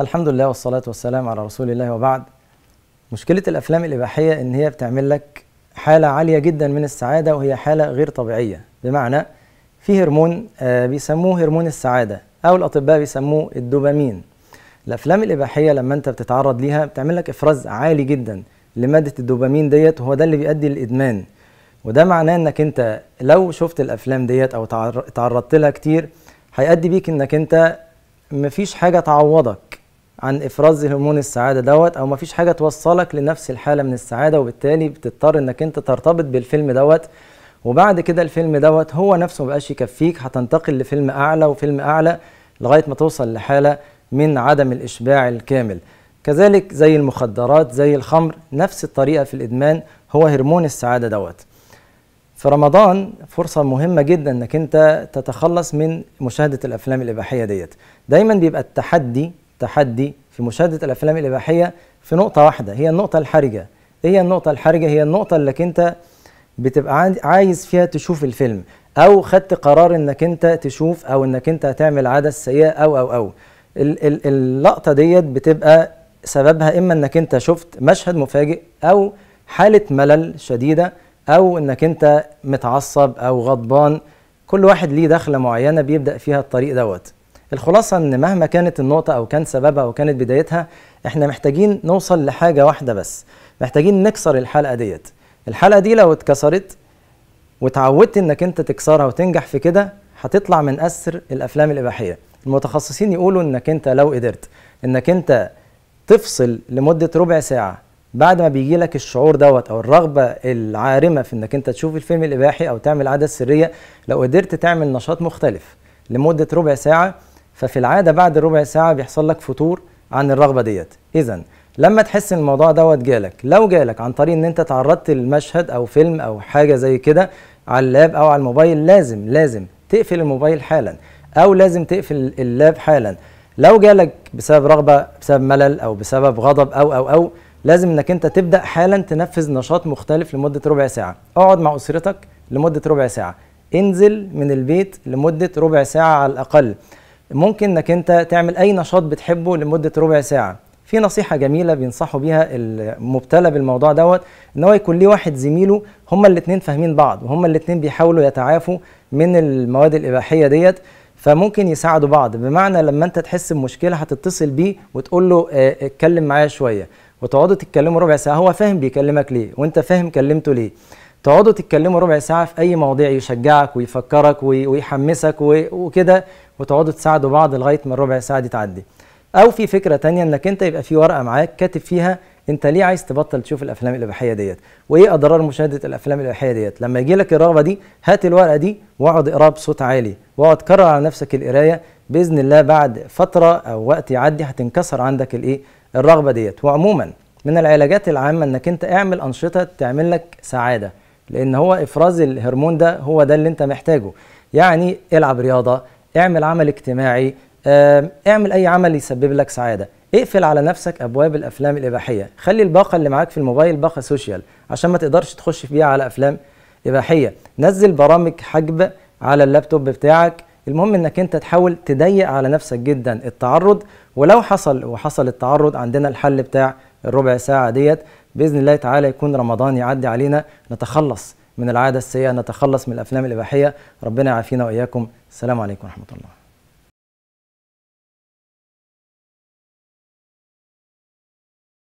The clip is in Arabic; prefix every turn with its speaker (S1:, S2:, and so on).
S1: الحمد لله والصلاة والسلام على رسول الله وبعد مشكلة الأفلام الإباحية إن هي بتعمل لك حالة عالية جدا من السعادة وهي حالة غير طبيعية بمعنى في هرمون آه، بيسموه هرمون السعادة أو الأطباء بيسموه الدوبامين الأفلام الإباحية لما أنت بتتعرض ليها بتعمل لك إفراز عالي جدا لمادة الدوبامين ديت وهو ده اللي بيؤدي للإدمان وده معناه إنك أنت لو شفت الأفلام ديت أو تعرضت لها كتير هيؤدي بيك إنك أنت مفيش حاجة تعوضك عن افراز هرمون السعاده دوت او مفيش حاجه توصلك لنفس الحاله من السعاده وبالتالي بتضطر انك انت ترتبط بالفيلم دوت وبعد كده الفيلم دوت هو نفسه مبقاش يكفيك هتنتقل لفيلم اعلى وفيلم اعلى لغايه ما توصل لحاله من عدم الاشباع الكامل كذلك زي المخدرات زي الخمر نفس الطريقه في الادمان هو هرمون السعاده دوت في رمضان فرصة مهمة جدا انك انت تتخلص من مشاهدة الافلام الاباحية ديت دايما بيبقى التحدي تحدي في مشاهدة الأفلام الإباحية في نقطة واحدة هي النقطة الحرجة هي النقطة الحرجة هي النقطة اللي أنت بتبقى عايز فيها تشوف الفيلم أو خدت قرار إنك أنت تشوف أو إنك أنت هتعمل عادة سيئة أو أو أو اللقطة ديت بتبقى سببها إما إنك أنت شفت مشهد مفاجئ أو حالة ملل شديدة أو إنك أنت متعصب أو غضبان كل واحد ليه دخلة معينة بيبدأ فيها الطريق دوت الخلاصه ان مهما كانت النقطه او كان سببها او كانت بدايتها احنا محتاجين نوصل لحاجه واحده بس محتاجين نكسر الحلقه ديت الحلقه دي لو اتكسرت وتعودت انك انت تكسرها وتنجح في كده هتطلع من اسر الافلام الاباحيه المتخصصين يقولوا انك انت لو قدرت انك انت تفصل لمده ربع ساعه بعد ما بيجي لك الشعور دوت او الرغبه العارمه في انك انت تشوف الفيلم الاباحي او تعمل عاده سريه لو قدرت تعمل نشاط مختلف لمده ربع ساعه ففي العاده بعد ربع ساعه بيحصل لك فتور عن الرغبه ديت اذا لما تحس ان الموضوع دوت جالك لو جالك عن طريق ان انت تعرضت لمشهد او فيلم او حاجه زي كده على اللاب او على الموبايل لازم لازم تقفل الموبايل حالا او لازم تقفل اللاب حالا لو جالك بسبب رغبه بسبب ملل او بسبب غضب او او او لازم انك انت تبدا حالا تنفذ نشاط مختلف لمده ربع ساعه اقعد مع اسرتك لمده ربع ساعه انزل من البيت لمده ربع ساعه على الاقل ممكن انك انت تعمل اي نشاط بتحبه لمده ربع ساعه في نصيحه جميله بينصحوا بيها المبتلى بالموضوع دوت ان هو يكون ليه واحد زميله هما الاثنين فاهمين بعض وهما الاثنين بيحاولوا يتعافوا من المواد الاباحيه ديت فممكن يساعدوا بعض بمعنى لما انت تحس بمشكله هتتصل بيه وتقول له آه،, اه اتكلم معايا شويه وتقعدوا تتكلموا ربع ساعه هو فاهم بيكلمك ليه وانت فاهم كلمته ليه تقعدوا تتكلموا ربع ساعه في اي مواضيع يشجعك ويفكرك ويحمسك وكده وتقعدوا تساعدوا بعض لغايه ما الربع ساعه دي تعدي او في فكره تانية انك انت يبقى في ورقه معاك كاتب فيها انت ليه عايز تبطل تشوف الافلام الاباحيه ديت وايه اضرار مشاهده الافلام الاباحيه ديت لما يجي لك الرغبه دي هات الورقه دي واقعد اقراها بصوت عالي واقعد كرر على نفسك القرايه باذن الله بعد فتره او وقت يعدي هتنكسر عندك الايه الرغبه ديت وعموما من العلاجات العامه انك انت اعمل انشطه تعمل لك سعاده لان هو افراز الهرمون ده هو ده اللي انت محتاجه يعني العب رياضه اعمل عمل اجتماعي اعمل اي عمل يسبب لك سعاده اقفل على نفسك ابواب الافلام الاباحيه خلي الباقه اللي معاك في الموبايل باقه سوشيال عشان ما تقدرش تخش بيها على افلام اباحيه نزل برامج حجب على اللابتوب بتاعك المهم انك انت تحاول تضيق على نفسك جدا التعرض ولو حصل وحصل التعرض عندنا الحل بتاع الربع ساعه ديت باذن الله تعالى يكون رمضان يعدي علينا نتخلص من العادة السيئة نتخلص من الأفلام الإباحية ربنا يعافينا وإياكم السلام عليكم ورحمة الله